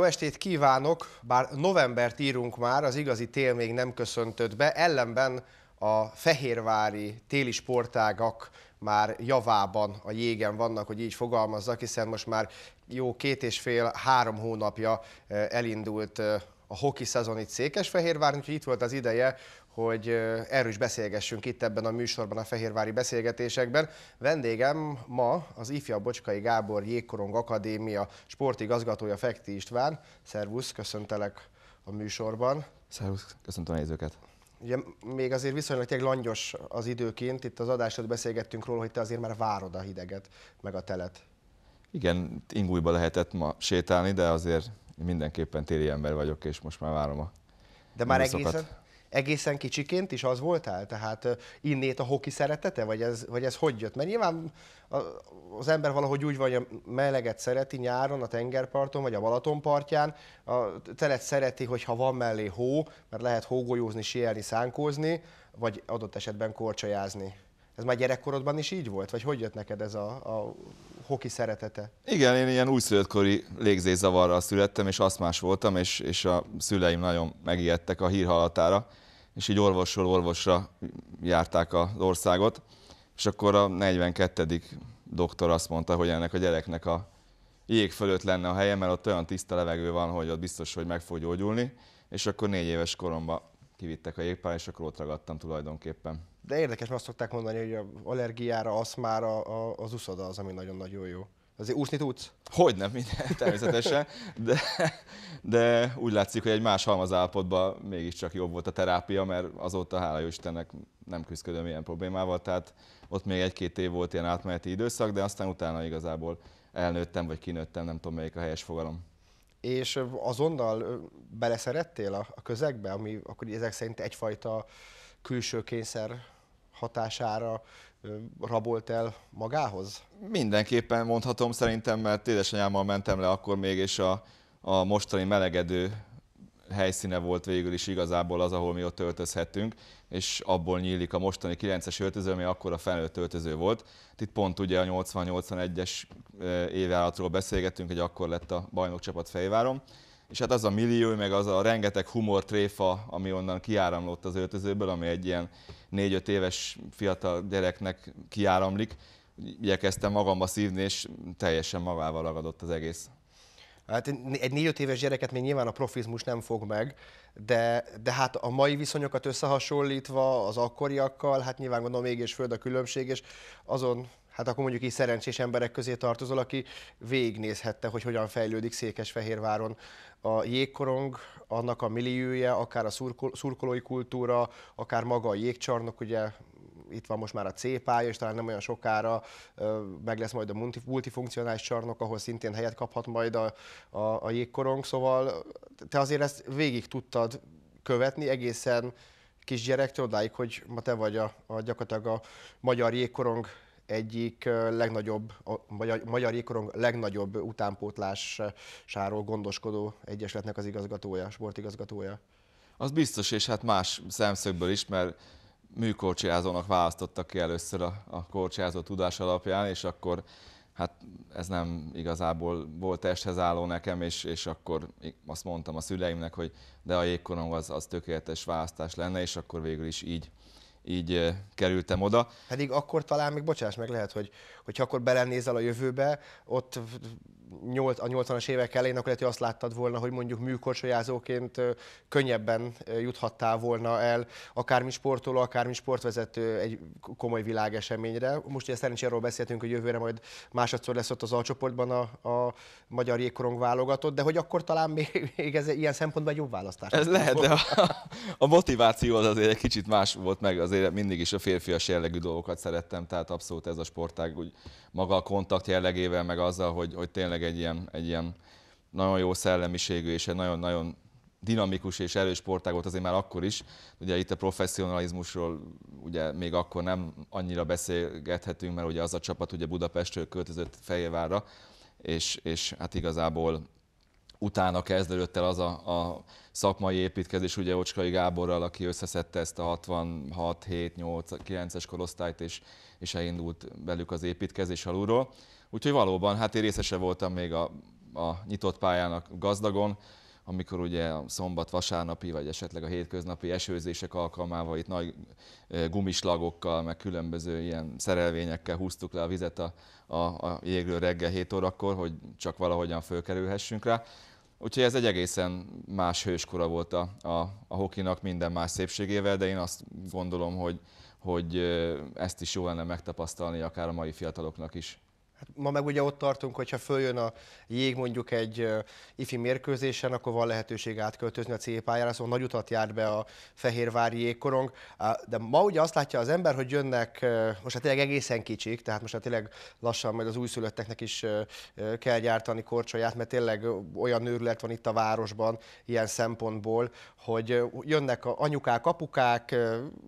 Jó estét kívánok! Bár novembert írunk már, az igazi tél még nem köszöntött be, ellenben a fehérvári téli sportágak már javában a jégen vannak, hogy így fogalmazzak, hiszen most már jó két és fél-három hónapja eh, elindult eh, a hoki szezon itt Székesfehérváron, úgyhogy itt volt az ideje, hogy erről is beszélgessünk itt ebben a műsorban, a Fehérvári beszélgetésekben. Vendégem ma az ifjabb Bocskai Gábor Jégkorong Akadémia sportigazgatója Fekti István. Szervusz, köszöntelek a műsorban. Szervusz, köszöntöm a nézőket. Ugye még azért viszonylag egy langyos az időként, itt az adásod beszélgettünk róla, hogy te azért már várod a hideget, meg a telet. Igen, ingújba lehetett ma sétálni, de azért mindenképpen téli ember vagyok, és most már várom a de már egészen, egészen kicsiként is az voltál? Tehát innét a hoki szeretete, vagy ez, vagy ez hogy jött? Mert nyilván az ember valahogy úgy van, hogy a meleget szereti nyáron, a tengerparton, vagy a Balaton partján, a telet szereti, hogyha van mellé hó, mert lehet hógolyózni, sielni, szánkózni, vagy adott esetben korcsolyázni. Ez már gyerekkorodban is így volt? Vagy hogy jött neked ez a, a hoki szeretete. Igen, én ilyen újszülöttkori légzészavarral születtem, és aszmás voltam, és, és a szüleim nagyon megijedtek a hírhalatára, és így orvosról orvosra járták az országot, és akkor a 42. doktor azt mondta, hogy ennek a gyereknek a jég fölött lenne a helye, mert ott olyan tiszta levegő van, hogy ott biztos, hogy meg fog gyógyulni, és akkor négy éves koromban kivittek a jégpályára, és akkor ott ragadtam tulajdonképpen. De érdekes, mert azt szokták mondani, hogy a allergiára, aszmára a, az uszoda az, ami nagyon-nagyon jó. Azért úszni tudsz? Hogy nem, minden, természetesen, de, de úgy látszik, hogy egy más állapotban mégiscsak jobb volt a terápia, mert azóta, hála Istennek, nem küzdködöm ilyen problémával, tehát ott még egy-két év volt ilyen átmeneti időszak, de aztán utána igazából elnőttem, vagy kinőttem, nem tudom melyik a helyes fogalom. És azonnal beleszerettél a közegbe, ami akkor ezek szerint egyfajta uh, külső kényszer hatására rabolt el magához? Mindenképpen mondhatom szerintem, mert édesanyámmal mentem le akkor még, és a, a mostani melegedő helyszíne volt végül is igazából az, ahol mi ott öltözhettünk, és abból nyílik a mostani 9-es öltöző, ami akkor a felnőtt öltöző volt. Itt pont ugye a 80-81-es évjáratról beszélgettünk, hogy akkor lett a bajnokcsapat fejvárom és hát az a millió, meg az a rengeteg humortréfa, ami onnan kiáramlott az öltözőből, ami egy ilyen 4 öt éves fiatal gyereknek kiáramlik, igyekeztem magamba szívni, és teljesen magával ragadott az egész. Hát egy 4 öt éves gyereket még nyilván a profizmus nem fog meg, de, de hát a mai viszonyokat összehasonlítva az akkoriakkal, hát nyilván gondolom ég és föld a különbség, és azon hát akkor mondjuk így szerencsés emberek közé tartozol, aki végignézhette, hogy hogyan fejlődik Székesfehérváron a jégkorong, annak a milliója, akár a szurkol, szurkolói kultúra, akár maga a jégcsarnok, ugye itt van most már a C pálya, és talán nem olyan sokára meg lesz majd a multifunkcionális csarnok, ahol szintén helyet kaphat majd a, a, a jégkorong, szóval te azért ezt végig tudtad követni egészen kisgyerektől odáig, hogy ma te vagy a, a gyakorlatilag a magyar jégkorong egyik legnagyobb, a magyar, magyar legnagyobb utánpótlásáról gondoskodó egyesletnek az igazgatója, sportigazgatója. Az biztos, és hát más szemszögből is, mert műkorcsiázónak választottak ki először a, a korcsiázó tudás alapján, és akkor hát ez nem igazából volt testhez álló nekem, és, és akkor azt mondtam a szüleimnek, hogy de a jégkorong az, az tökéletes választás lenne, és akkor végül is így így kerültem oda. Pedig akkor talán még, bocsáss meg, lehet, hogy ha akkor belenézel a jövőbe, ott a 80-as évek elején, akkor lehet, hogy azt láttad volna, hogy mondjuk műkorcsolyázóként könnyebben juthattál volna el akármi sportoló, akármi sportvezető egy komoly világeseményre. Most ugye szerencsére arról beszéltünk, hogy jövőre majd másodszor lesz ott az alcsoportban a, a magyar jégkorong válogatott, de hogy akkor talán még, még ez ilyen szempontban egy jobb választás. Ez lehet, de a, a motiváció az azért egy kicsit más volt meg, azért mindig is a férfias jellegű dolgokat szerettem, tehát abszolút ez a sportág úgy maga a kontakt jellegével, meg azzal, hogy, hogy tényleg egy ilyen, egy ilyen nagyon jó szellemiségű és egy nagyon-nagyon dinamikus és erős sportág volt azért már akkor is. Ugye itt a professzionalizmusról ugye még akkor nem annyira beszélgethetünk, mert ugye az a csapat ugye Budapestről költözött Fejévárra, és, és hát igazából utána kezdődött el az a, a szakmai építkezés, ugye Ocskai Gáborral, aki összeszedte ezt a 66, 7, 8, 9-es korosztályt, és, és elindult velük az építkezés alulról. Úgyhogy valóban, hát én részese voltam még a, a nyitott pályának gazdagon, amikor ugye a szombat, vasárnapi, vagy esetleg a hétköznapi esőzések alkalmával itt nagy gumislagokkal, meg különböző ilyen szerelvényekkel húztuk le a vizet a, a, a jégről reggel 7 órakor, hogy csak valahogyan fölkerülhessünk rá. Úgyhogy ez egy egészen más hőskora volt a, a, a hokinak minden más szépségével, de én azt gondolom, hogy, hogy ezt is jó lenne megtapasztalni akár a mai fiataloknak is. Hát ma meg ugye ott tartunk, hogyha följön a jég mondjuk egy ifi mérkőzésen, akkor van lehetőség átköltözni a C pályára, szóval nagy utat járt be a Fehérvári jégkorong. De ma ugye azt látja az ember, hogy jönnek most hát tényleg egészen kicsik, tehát most hát tényleg lassan majd az újszülötteknek is kell gyártani korcsolyát, mert tényleg olyan őrület van itt a városban ilyen szempontból, hogy jönnek a anyukák, apukák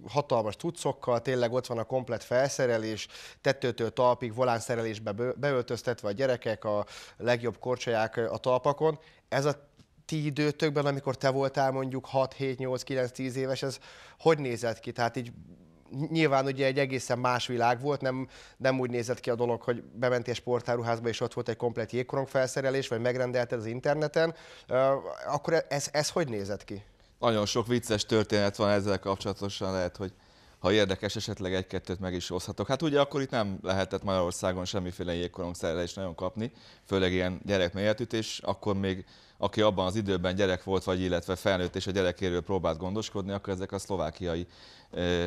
hatalmas tudszokkal, tényleg ott van a komplet felszerelés, tetőtől talpig volánszerelésbe beöltöztetve a gyerekek, a legjobb korcsolyák a talpakon. Ez a ti időtökben, amikor te voltál mondjuk 6, 7, 8, 9, 10 éves, ez hogy nézett ki? Tehát így nyilván ugye egy egészen más világ volt, nem, nem úgy nézett ki a dolog, hogy bementél sportáruházba, és ott volt egy komplet jégkorong felszerelés, vagy megrendelted az interneten, akkor e-, ez, ez hogy nézett ki? Nagyon sok vicces történet van ezzel kapcsolatosan, lehet, hogy ha érdekes, esetleg egy-kettőt meg is hozhatok. Hát ugye akkor itt nem lehetett Magyarországon semmiféle is nagyon kapni, főleg ilyen és akkor még aki abban az időben gyerek volt, vagy illetve felnőtt és a gyerekéről próbált gondoskodni, akkor ezek a szlovákiai ö,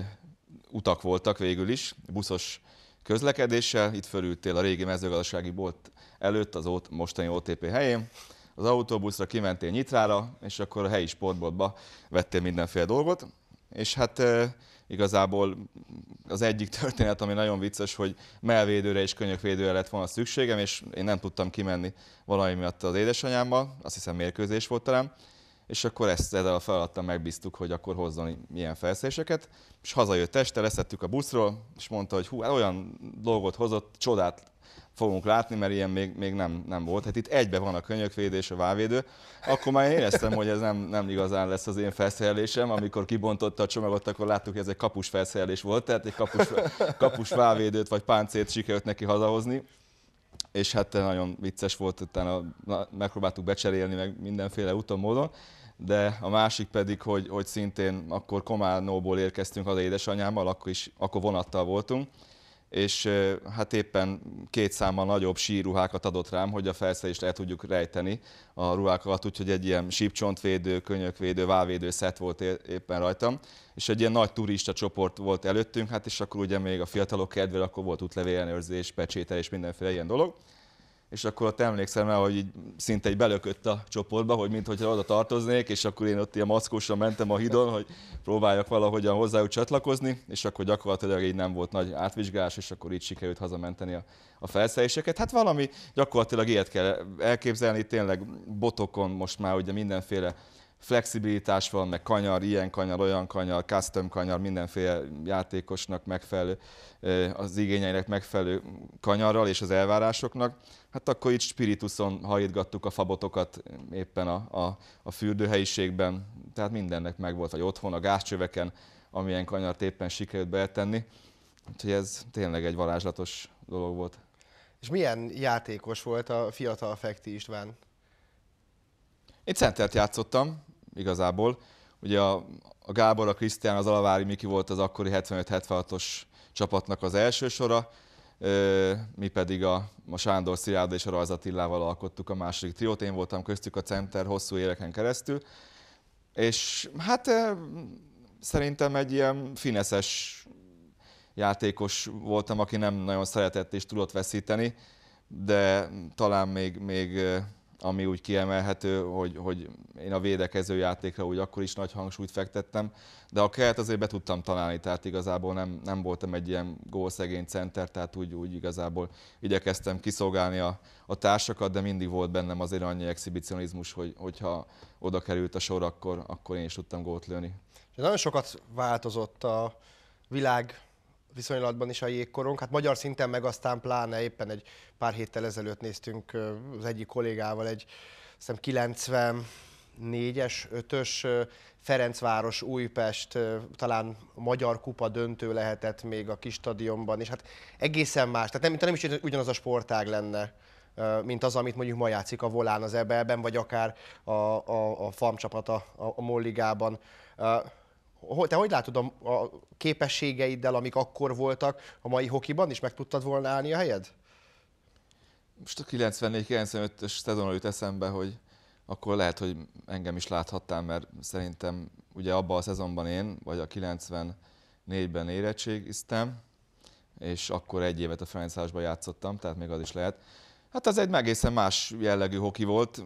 utak voltak végül is, buszos közlekedéssel. Itt fölültél a régi mezőgazdasági bolt előtt, az ott, mostani OTP helyén. Az autóbuszra kimentél Nyitrára, és akkor a helyi sportboltba vettél mindenféle dolgot. És hát igazából az egyik történet, ami nagyon vicces, hogy melvédőre és könyökvédőre lett volna szükségem, és én nem tudtam kimenni valami miatt az édesanyámmal, azt hiszem mérkőzés volt talán, és akkor ezt ezzel a feladattal megbíztuk, hogy akkor hozzon ilyen felszereléseket, és hazajött este, leszettük a buszról, és mondta, hogy hú, hát olyan dolgot hozott, csodát fogunk látni, mert ilyen még, még nem, nem volt. Hát itt egybe van a könyökvédő és a válvédő. Akkor már éreztem, hogy ez nem, nem igazán lesz az én felszerelésem. Amikor kibontotta a csomagot, akkor láttuk, hogy ez egy kapus felszerelés volt, tehát egy kapus, kapus válvédőt vagy páncét sikerült neki hazahozni és hát nagyon vicces volt, utána megpróbáltuk becserélni meg mindenféle úton, módon, de a másik pedig, hogy, hogy szintén akkor Komárnóból érkeztünk az édesanyámmal, akkor, is, akkor vonattal voltunk, és hát éppen két számmal nagyobb síruhákat adott rám, hogy a felszerelést el tudjuk rejteni a ruhákat, úgyhogy egy ilyen sípcsontvédő, könyökvédő, válvédő szett volt éppen rajtam, és egy ilyen nagy turista csoport volt előttünk, hát és akkor ugye még a fiatalok kedvére akkor volt útlevélenőrzés, pecsétel és mindenféle ilyen dolog. És akkor ott emlékszem el, hogy így szinte egy belökött a csoportba, hogy mintha oda tartoznék, és akkor én ott ilyen mackósan mentem a hidon, hogy próbáljak valahogyan hozzájuk csatlakozni, és akkor gyakorlatilag így nem volt nagy átvizsgálás, és akkor így sikerült hazamenteni a, a felszereléseket. Hát valami gyakorlatilag ilyet kell elképzelni, tényleg botokon most már ugye mindenféle flexibilitás van, meg kanyar, ilyen kanyar, olyan kanyar, custom kanyar, mindenféle játékosnak megfelelő, az igényeinek megfelelő kanyarral és az elvárásoknak. Hát akkor itt spirituson hajítgattuk a fabotokat éppen a, a, a fürdőhelyiségben, tehát mindennek megvolt, vagy otthon, a gázcsöveken, amilyen kanyart éppen sikerült beletenni. Úgyhogy ez tényleg egy varázslatos dolog volt. És milyen játékos volt a fiatal Fekti István? Én centert játszottam, igazából. Ugye a, a Gábor, a Krisztián, az Alavári Miki volt az akkori 75-76-os csapatnak az első sora, mi pedig a, a Sándor Szilárd és a Rajz Attilával alkottuk a második triót, én voltam köztük a center hosszú éveken keresztül, és hát szerintem egy ilyen fineszes játékos voltam, aki nem nagyon szeretett és tudott veszíteni, de talán még, még ami úgy kiemelhető, hogy, hogy én a védekező játékra úgy akkor is nagy hangsúlyt fektettem, de a keret azért be tudtam találni, tehát igazából nem, nem voltam egy ilyen gólszegény center, tehát úgy, úgy igazából igyekeztem kiszolgálni a, a társakat, de mindig volt bennem azért annyi exhibicionizmus, hogy, hogyha oda került a sor, akkor, akkor én is tudtam gólt lőni. Nagyon sokat változott a világ viszonylatban is a jégkorong. Hát magyar szinten meg aztán pláne éppen egy pár héttel ezelőtt néztünk az egyik kollégával egy 94 es 5-ös Ferencváros, Újpest, talán Magyar Kupa döntő lehetett még a kis stadionban, és hát egészen más, tehát nem, nem is ugyanaz a sportág lenne, mint az, amit mondjuk ma játszik a Volán az Ebelben, vagy akár a, a, a FAM csapata a, a Molligában te hogy látod a, a képességeiddel, amik akkor voltak, a mai hokiban is meg tudtad volna állni a helyed? Most a 94-95-ös szezonra jut eszembe, hogy akkor lehet, hogy engem is láthattál, mert szerintem ugye abban a szezonban én, vagy a 94-ben érettségiztem, és akkor egy évet a Ferencvárosban játszottam, tehát még az is lehet. Hát az egy egészen más jellegű hoki volt,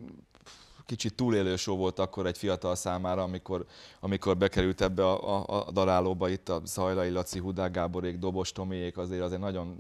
kicsit túlélő show volt akkor egy fiatal számára, amikor, amikor bekerült ebbe a, a, a darálóba itt a Zajlai Laci, Hudák Gáborék, Dobos Tomiék, azért azért nagyon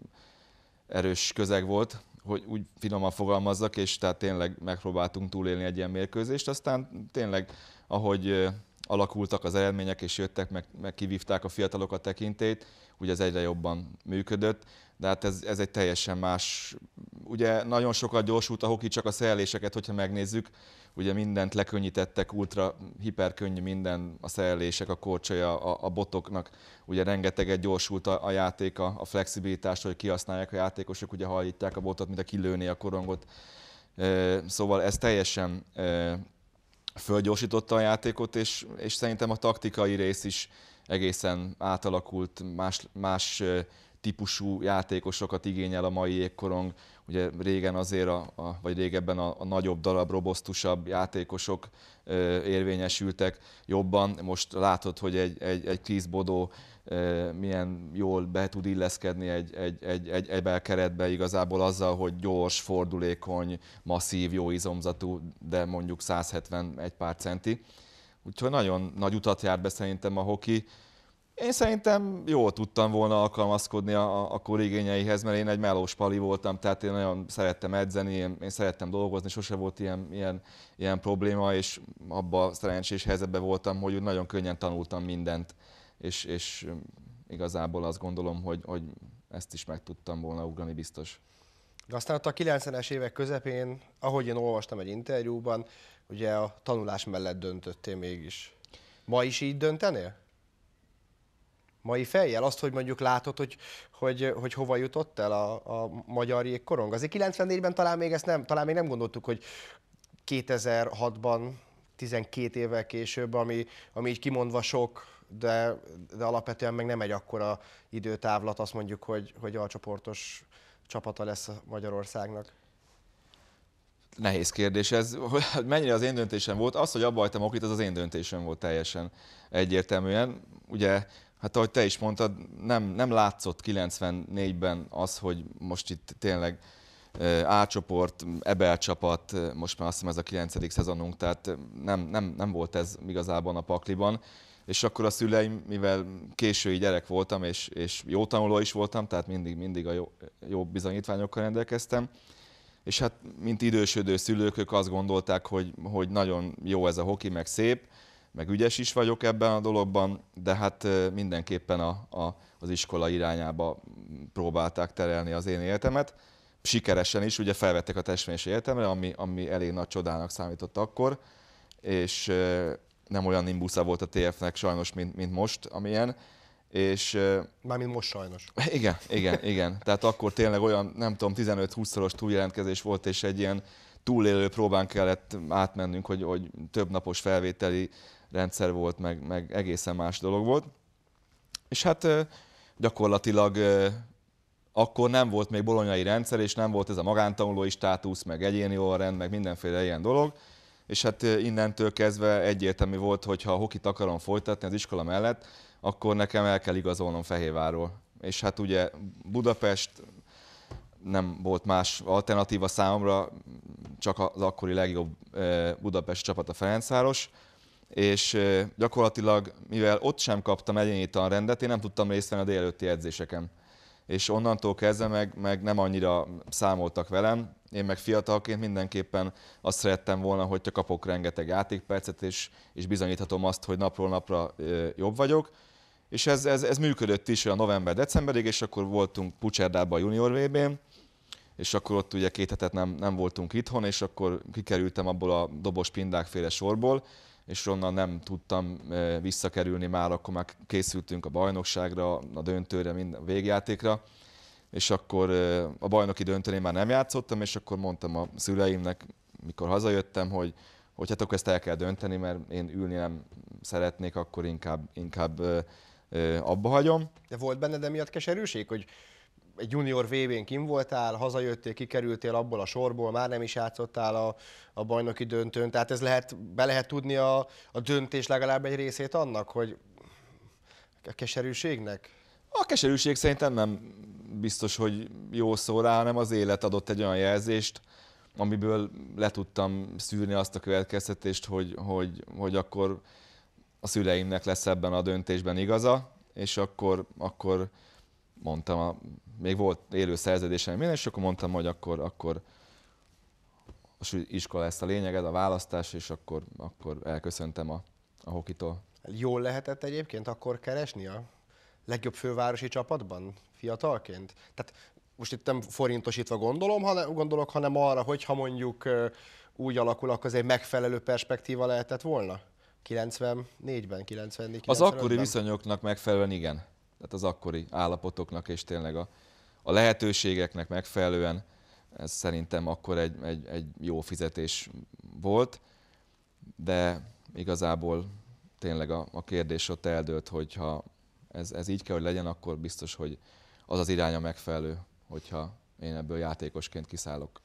erős közeg volt, hogy úgy finoman fogalmazzak, és tehát tényleg megpróbáltunk túlélni egy ilyen mérkőzést, aztán tényleg, ahogy alakultak az eredmények, és jöttek, meg, meg kivívták a fiatalok a tekintét, ugye ez egyre jobban működött, de hát ez, ez egy teljesen más, ugye nagyon sokat gyorsult a hoki, csak a szereléseket, hogyha megnézzük, ugye mindent lekönnyítettek, ultra, hiperkönnyű minden, a szerelések, a korcsai, a, a botoknak, ugye rengeteget gyorsult a, a játék, a, flexibilitást, hogy kihasználják a játékosok, ugye hajítják a botot, mint a kilőni a korongot, Szóval ez teljesen fölgyorsította a játékot, és, és szerintem a taktikai rész is egészen átalakult, más, más típusú játékosokat igényel a mai égkorong. Ugye régen azért, a, a, vagy régebben a, a nagyobb darab, robosztusabb játékosok ö, érvényesültek jobban. Most látod, hogy egy, egy, egy Chris Bodo milyen jól be tud illeszkedni egy, egy, egy, egy ebel keretbe igazából azzal, hogy gyors, fordulékony, masszív, jó izomzatú, de mondjuk 171 pár centi. Úgyhogy nagyon nagy utat járt be szerintem a hoki. Én szerintem jól tudtam volna alkalmazkodni a, a korigényeihez, mert én egy melós pali voltam, tehát én nagyon szerettem edzeni, én, én szerettem dolgozni, sose volt ilyen, ilyen, ilyen probléma, és abban szerencsés helyzetben voltam, hogy úgy nagyon könnyen tanultam mindent és, és um, igazából azt gondolom, hogy, hogy ezt is meg tudtam volna ugrani biztos. De aztán ott a 90-es évek közepén, ahogy én olvastam egy interjúban, ugye a tanulás mellett döntöttél mégis. Ma is így döntenél? Mai fejjel? Azt, hogy mondjuk látod, hogy, hogy, hogy hova jutott el a, a magyar jégkorong? Azért 94-ben talán még, ezt nem, talán még nem gondoltuk, hogy 2006-ban, 12 évvel később, ami, ami így kimondva sok de, de alapvetően meg nem egy akkora időtávlat, azt mondjuk, hogy, hogy a csoportos csapata lesz Magyarországnak. Nehéz kérdés ez, hogy mennyire az én döntésem volt. Az, hogy abba hagytam okit, az az én döntésem volt teljesen egyértelműen. Ugye, hát ahogy te is mondtad, nem, nem látszott 94-ben az, hogy most itt tényleg A csoport, Ebel csapat, most már azt hiszem ez a 9. szezonunk, tehát nem, nem, nem volt ez igazából a pakliban és akkor a szüleim, mivel késői gyerek voltam, és, és jó tanuló is voltam, tehát mindig, mindig a jó, jó bizonyítványokkal rendelkeztem, és hát mint idősödő szülők, ők azt gondolták, hogy, hogy nagyon jó ez a hoki, meg szép, meg ügyes is vagyok ebben a dologban, de hát mindenképpen a, a, az iskola irányába próbálták terelni az én életemet. Sikeresen is, ugye felvettek a testvérsi életemre, ami, ami elég nagy csodának számított akkor, és nem olyan nimbusza volt a TF-nek sajnos, mint, mint most, amilyen. És, Mármint most sajnos. Igen, igen, igen. Tehát akkor tényleg olyan, nem tudom, 15-20-szoros túljelentkezés volt, és egy ilyen túlélő próbán kellett átmennünk, hogy, hogy több napos felvételi rendszer volt, meg, meg egészen más dolog volt. És hát gyakorlatilag akkor nem volt még bolonyai rendszer, és nem volt ez a magántanulói státusz, meg egyéni órend, meg mindenféle ilyen dolog és hát innentől kezdve egyértelmű volt, hogy ha a hokit akarom folytatni az iskola mellett, akkor nekem el kell igazolnom Fehérvárról. És hát ugye Budapest nem volt más alternatíva számomra, csak az akkori legjobb Budapest csapat a Ferencváros, és gyakorlatilag, mivel ott sem kaptam egyéni tanrendet, én nem tudtam részt venni a délelőtti edzéseken. És onnantól kezdve meg, meg nem annyira számoltak velem, én meg fiatalként mindenképpen azt szerettem volna, hogy csak kapok rengeteg játékpercet, és, és bizonyíthatom azt, hogy napról napra jobb vagyok. És ez, ez, ez működött is A november-decemberig, és akkor voltunk Pucserdában a junior vb n és akkor ott ugye két hetet nem, nem voltunk itthon, és akkor kikerültem abból a dobos pindákféle sorból, és onnan nem tudtam visszakerülni már, akkor már készültünk a bajnokságra, a döntőre, mind a végjátékra és akkor a bajnoki döntőn én már nem játszottam, és akkor mondtam a szüleimnek, mikor hazajöttem, hogy, hogy hát akkor ezt el kell dönteni, mert én ülni nem szeretnék, akkor inkább, inkább abba hagyom. De volt benned emiatt keserűség, hogy egy junior VB-n kim voltál, hazajöttél, kikerültél abból a sorból, már nem is játszottál a, a bajnoki döntőn, tehát ez lehet, be lehet tudni a, a döntés legalább egy részét annak, hogy a keserűségnek? A keserűség szerintem nem biztos, hogy jó szó rá, hanem az élet adott egy olyan jelzést, amiből le tudtam szűrni azt a következtetést, hogy, hogy, hogy akkor a szüleimnek lesz ebben a döntésben igaza, és akkor, akkor mondtam, a, még volt élő szerződésem minden, és akkor mondtam, hogy akkor, akkor az iskola lesz a lényeged, a választás, és akkor, akkor elköszöntem a, a hokitól. Jól lehetett egyébként akkor keresni a legjobb fővárosi csapatban fiatalként? Tehát most itt nem forintosítva gondolom, hanem, gondolok, hanem arra, hogyha mondjuk úgy alakul, akkor egy megfelelő perspektíva lehetett volna? 94-ben, 94 Az akkori viszonyoknak megfelelően igen. Tehát az akkori állapotoknak és tényleg a, a lehetőségeknek megfelelően ez szerintem akkor egy, egy, egy jó fizetés volt, de igazából tényleg a, a kérdés ott eldőlt, hogyha ez, ez így kell, hogy legyen, akkor biztos, hogy az az iránya megfelelő, hogyha én ebből játékosként kiszállok.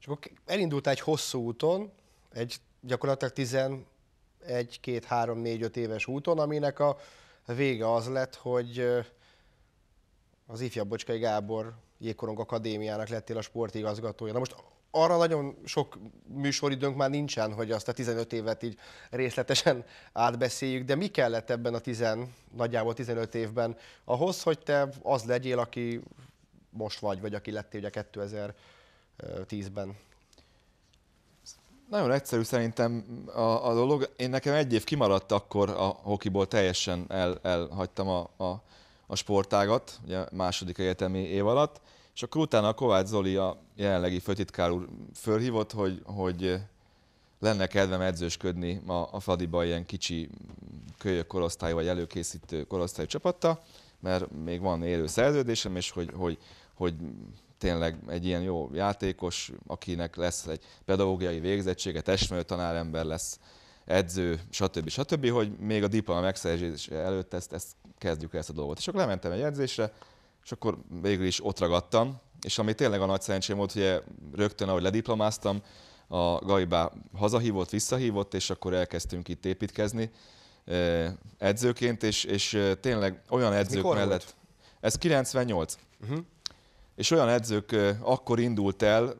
És akkor elindultál egy hosszú úton, egy gyakorlatilag 11, 2, 3, 4, 5 éves úton, aminek a vége az lett, hogy az ifjabb Bocskai Gábor Jégkorong Akadémiának lettél a sportigazgatója. Na most arra nagyon sok műsoridőnk már nincsen, hogy azt a 15 évet így részletesen átbeszéljük, de mi kellett ebben a 10, nagyjából 15 évben ahhoz, hogy te az legyél, aki most vagy, vagy aki lettél ugye 2010-ben? Nagyon egyszerű szerintem a, a dolog. Én nekem egy év kimaradt akkor a hokiból, teljesen el, elhagytam a, a, a sportágat, ugye második egyetemi év alatt, és akkor utána a Kovács Zoli, a jelenlegi főtitkár úr fölhívott, hogy, hogy lenne kedvem edzősködni a, a Fradiba ilyen kicsi kölyök korosztály vagy előkészítő korosztályú csapatta, mert még van élő szerződésem, és hogy, hogy, hogy tényleg egy ilyen jó játékos, akinek lesz egy pedagógiai végzettsége, testmérő tanárember lesz, edző, stb. stb., hogy még a diploma megszerzése előtt ezt, ezt kezdjük ezt a dolgot. És akkor lementem egy edzésre, és akkor végül is ott ragadtam, és ami tényleg a nagy szerencsém volt, hogy rögtön, ahogy lediplomáztam, a Gaibá hazahívott, visszahívott, és akkor elkezdtünk itt építkezni eh, edzőként, és, és eh, tényleg olyan edzők Mikor mellett... Volt? Ez 98. Uh-huh. Mhm. És olyan edzők, eh, akkor indult el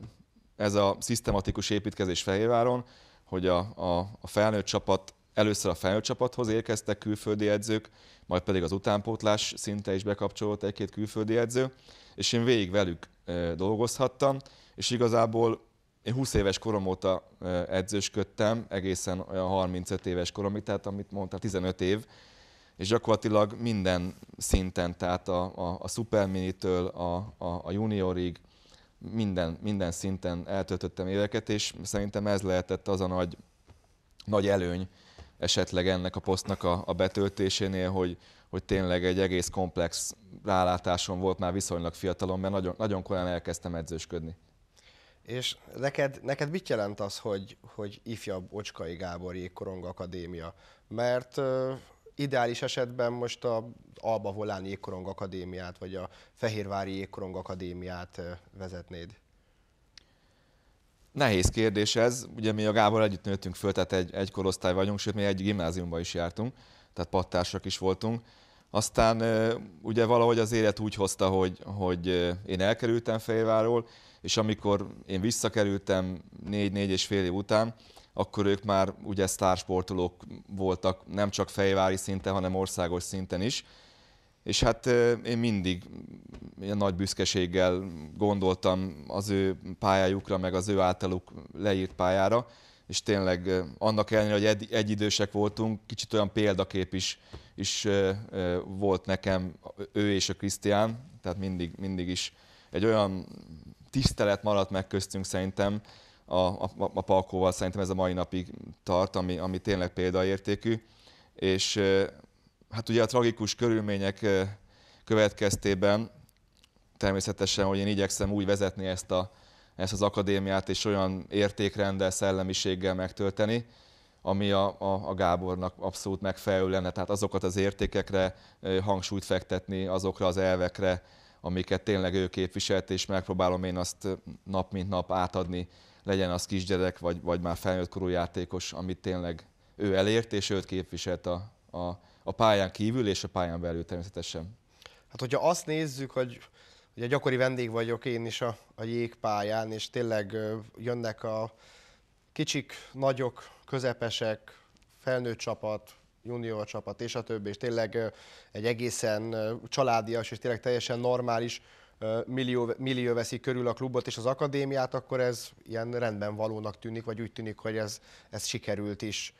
ez a szisztematikus építkezés Fehérváron, hogy a, a, a felnőtt csapat Először a felnőtt csapathoz érkeztek külföldi edzők, majd pedig az utánpótlás szinte is bekapcsolódott egy-két külföldi edző, és én végig velük dolgozhattam, és igazából én 20 éves korom óta edzősködtem, egészen olyan 35 éves koromig, tehát amit mondta, 15 év, és gyakorlatilag minden szinten, tehát a, a, a szuperminitől a, a, a juniorig, minden, minden szinten eltöltöttem éveket, és szerintem ez lehetett az a nagy, nagy előny, esetleg ennek a posztnak a, a betöltésénél, hogy, hogy tényleg egy egész komplex rálátásom volt már viszonylag fiatalon, mert nagyon, nagyon korán elkezdtem edzősködni. És neked, neked mit jelent az, hogy, hogy ifjabb Ocskai Gábor Jégkorong Akadémia? Mert ö, ideális esetben most a Alba Volán Jégkorong Akadémiát, vagy a Fehérvári Jégkorong Akadémiát ö, vezetnéd. Nehéz kérdés ez, ugye mi a Gábor együtt nőttünk föl, tehát egy, egy korosztály vagyunk, sőt, mi egy gimnáziumban is jártunk, tehát pattársak is voltunk. Aztán ugye valahogy az élet úgy hozta, hogy, hogy én elkerültem fejváról, és amikor én visszakerültem négy-négy és fél év után, akkor ők már ugye sztársportolók voltak, nem csak fejvári szinten, hanem országos szinten is és hát én mindig ilyen nagy büszkeséggel gondoltam az ő pályájukra, meg az ő általuk leírt pályára, és tényleg annak ellenére, hogy egy, egyidősek voltunk, kicsit olyan példakép is, is volt nekem ő és a Krisztián, tehát mindig, mindig is egy olyan tisztelet maradt meg köztünk szerintem, a, a, a Palkóval szerintem ez a mai napig tart, ami, ami tényleg példaértékű, és hát ugye a tragikus körülmények következtében természetesen, hogy én igyekszem úgy vezetni ezt, a, ezt az akadémiát, és olyan értékrendel, szellemiséggel megtölteni, ami a, a, a Gábornak abszolút megfelelő lenne. Tehát azokat az értékekre hangsúlyt fektetni, azokra az elvekre, amiket tényleg ő képviselt, és megpróbálom én azt nap mint nap átadni, legyen az kisgyerek, vagy, vagy már felnőtt korú játékos, amit tényleg ő elért, és őt képviselt a, a a pályán kívül és a pályán belül természetesen. Hát hogyha azt nézzük, hogy ugye gyakori vendég vagyok én is a, a jégpályán, és tényleg jönnek a kicsik, nagyok, közepesek, felnőtt csapat, junior csapat és a többi, és tényleg egy egészen családias és tényleg teljesen normális millió, millió veszi körül a klubot és az akadémiát, akkor ez ilyen rendben valónak tűnik, vagy úgy tűnik, hogy ez, ez sikerült is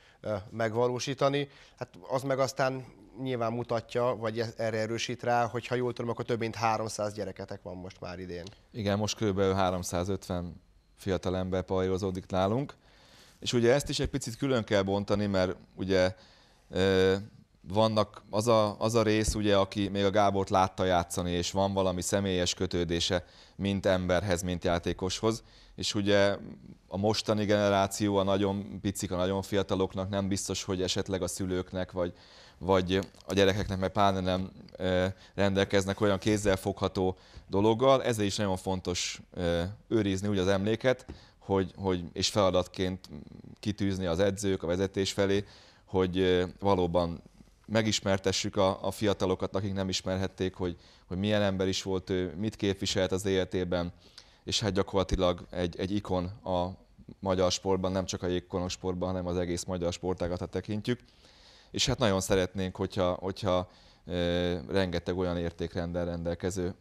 megvalósítani. Hát az meg aztán nyilván mutatja, vagy erre erősít rá, hogy ha jól tudom, akkor több mint 300 gyereketek van most már idén. Igen, most kb. 350 fiatal ember pajózódik nálunk. És ugye ezt is egy picit külön kell bontani, mert ugye vannak az a, az a rész, ugye, aki még a Gábort látta játszani, és van valami személyes kötődése, mint emberhez, mint játékoshoz, és ugye a mostani generáció, a nagyon picik, a nagyon fiataloknak nem biztos, hogy esetleg a szülőknek, vagy, vagy a gyerekeknek, mert pláne nem rendelkeznek olyan kézzelfogható dologgal. Ezért is nagyon fontos őrizni úgy az emléket, hogy, hogy, és feladatként kitűzni az edzők, a vezetés felé, hogy valóban megismertessük a, a fiatalokat, akik nem ismerhették, hogy, hogy milyen ember is volt ő, mit képviselt az életében, és hát gyakorlatilag egy, egy ikon a magyar sportban, nem csak a jégkonos sportban, hanem az egész magyar sportágat hát tekintjük. És hát nagyon szeretnénk, hogyha, hogyha e, rengeteg olyan értékrendel rendelkező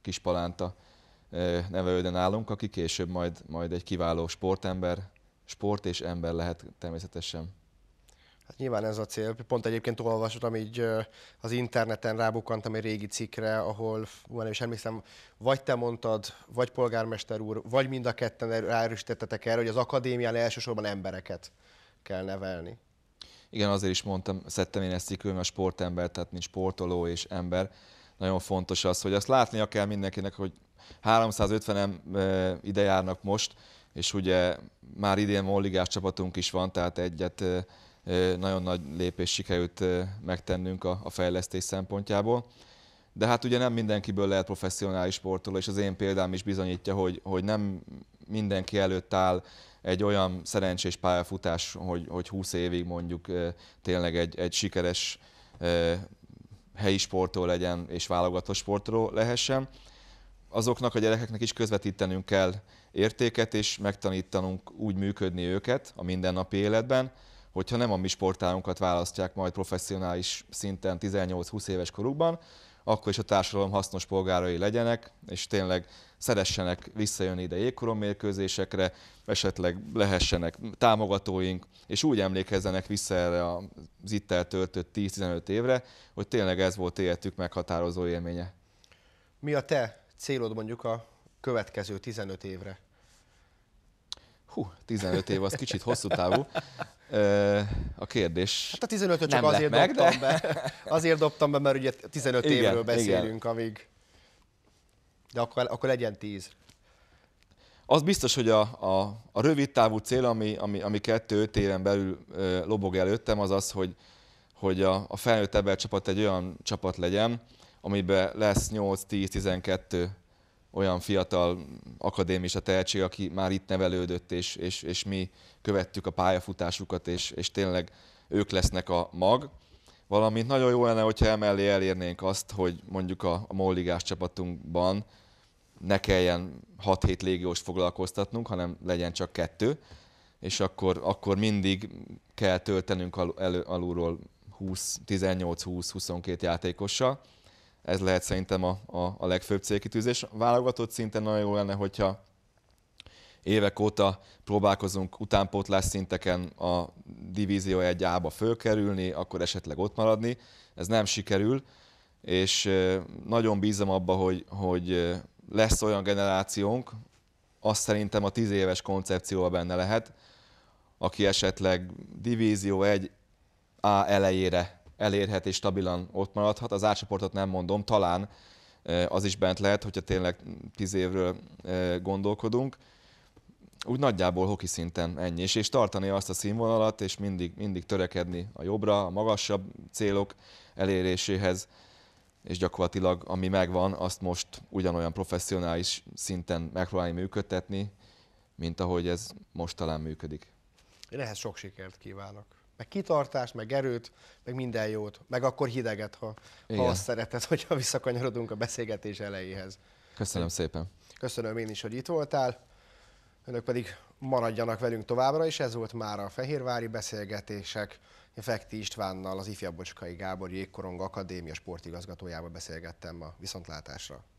kispalánta e, nevelődön állunk, aki később majd, majd egy kiváló sportember, sport és ember lehet természetesen. Hát nyilván ez a cél. Pont egyébként olvasottam, így az interneten, rábukkantam egy régi cikkre, ahol, van és emlékszem, vagy te mondtad, vagy polgármester úr, vagy mind a ketten ráerősítettetek erre, hogy az akadémián elsősorban embereket kell nevelni. Igen, azért is mondtam, szedtem én ezt cikkül, mert sportember, tehát mint sportoló és ember. Nagyon fontos az, hogy azt látnia kell mindenkinek, hogy 350-en ide járnak most, és ugye már idén molligás csapatunk is van, tehát egyet nagyon nagy lépés sikerült megtennünk a, fejlesztés szempontjából. De hát ugye nem mindenkiből lehet professzionális sportoló, és az én példám is bizonyítja, hogy, hogy nem mindenki előtt áll egy olyan szerencsés pályafutás, hogy, hogy 20 évig mondjuk tényleg egy, egy sikeres helyi sportoló legyen és válogatott sportoló lehessen. Azoknak a gyerekeknek is közvetítenünk kell értéket, és megtanítanunk úgy működni őket a mindennapi életben, hogyha nem a mi sportálunkat választják majd professzionális szinten 18-20 éves korukban, akkor is a társadalom hasznos polgárai legyenek, és tényleg szeressenek visszajönni ide jégkorom mérkőzésekre, esetleg lehessenek támogatóink, és úgy emlékezzenek vissza erre az itt eltöltött 10-15 évre, hogy tényleg ez volt életük meghatározó élménye. Mi a te célod mondjuk a következő 15 évre? Hú, 15 év az kicsit hosszú távú. A kérdés... Hát a 15-öt csak azért meg, dobtam de... be. Azért dobtam be, mert ugye 15 igen, évről beszélünk, igen. amíg... De akkor, akkor legyen 10. Az biztos, hogy a, a, a rövid távú cél, ami, ami, ami kettő-öt éven belül ö, lobog előttem, az az, hogy, hogy a, a felnőtt ebben csapat egy olyan csapat legyen, amiben lesz 8-10-12 olyan fiatal akadémista tehetség, aki már itt nevelődött, és, és, és mi követtük a pályafutásukat, és, és tényleg ők lesznek a mag. Valamint nagyon jó lenne, hogyha emellé elérnénk azt, hogy mondjuk a, a Móligás csapatunkban ne kelljen 6-7 légiós foglalkoztatnunk, hanem legyen csak kettő, és akkor, akkor mindig kell töltenünk al, elő, alulról 20, 18-20-22 játékossal, ez lehet szerintem a, a, a legfőbb célkitűzés. Válogatott szinten nagyon jó lenne, hogyha évek óta próbálkozunk utánpótlás szinteken a divízió 1 ába fölkerülni, akkor esetleg ott maradni. Ez nem sikerül, és nagyon bízom abba, hogy, hogy lesz olyan generációnk, azt szerintem a 10 éves koncepcióval benne lehet, aki esetleg divízió 1 A elejére elérhet és stabilan ott maradhat. Az árcsoportot nem mondom, talán az is bent lehet, hogyha tényleg tíz évről gondolkodunk. Úgy nagyjából hoki szinten ennyi, és, és tartani azt a színvonalat, és mindig, mindig törekedni a jobbra, a magasabb célok eléréséhez, és gyakorlatilag ami megvan, azt most ugyanolyan professzionális szinten megpróbálni működtetni, mint ahogy ez most talán működik. Én ehhez sok sikert kívánok meg kitartást, meg erőt, meg minden jót, meg akkor hideget, ha, ha azt szereted, hogyha visszakanyarodunk a beszélgetés elejéhez. Köszönöm szépen. Köszönöm én is, hogy itt voltál. Önök pedig maradjanak velünk továbbra is. Ez volt már a Fehérvári Beszélgetések. Én Fekti Istvánnal, az Ifjabocskai Gábor Jégkorong Akadémia sportigazgatójával beszélgettem a viszontlátásra.